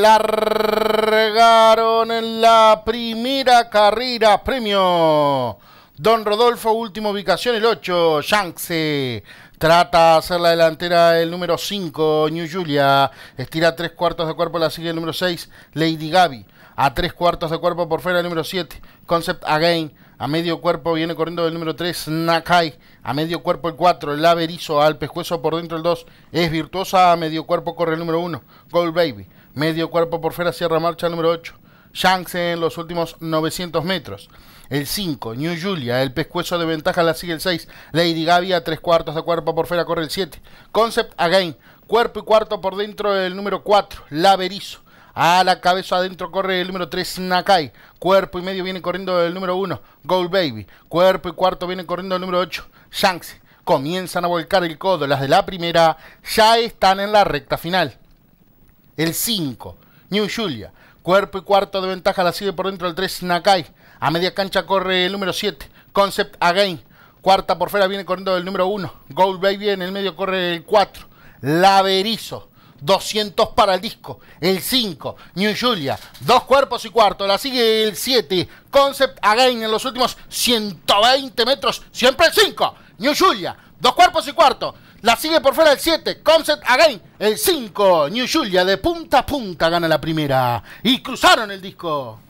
largaron en la primera carrera premio. Don Rodolfo, última ubicación, el 8, Yangtze. Trata de hacer la delantera el número 5, New Julia. Estira tres cuartos de cuerpo, la sigue el número 6, Lady Gaby. A tres cuartos de cuerpo por fuera el número 7, Concept Again a medio cuerpo viene corriendo el número 3, Nakai. A medio cuerpo el 4, Laverizo. Al pescuezo por dentro el 2, es virtuosa. A medio cuerpo corre el número 1, Gold Baby. Medio cuerpo por fuera cierra marcha el número 8. Shanks en los últimos 900 metros. El 5, New Julia, el pescuezo de ventaja la sigue el 6. Lady Gavi a 3 cuartos de cuerpo por fuera corre el 7. Concept Again, cuerpo y cuarto por dentro el número 4, Laverizo. A la cabeza adentro corre el número 3, Nakai. Cuerpo y medio viene corriendo el número 1, Gold Baby. Cuerpo y cuarto viene corriendo el número 8, Shanks. Comienzan a volcar el codo. Las de la primera ya están en la recta final. El 5, New Julia. Cuerpo y cuarto de ventaja la sigue por dentro el 3, Nakai. A media cancha corre el número 7, Concept Again. Cuarta por fuera viene corriendo el número 1. Gold Baby en el medio corre el 4. Laverizo 200 para el disco. El 5, New Julia, dos cuerpos y cuarto. La sigue el 7, Concept Again en los últimos 120 metros. Siempre el 5, New Julia, dos cuerpos y cuarto. La sigue por fuera el 7, Concept Again. El 5, New Julia, de punta a punta gana la primera. Y cruzaron el disco.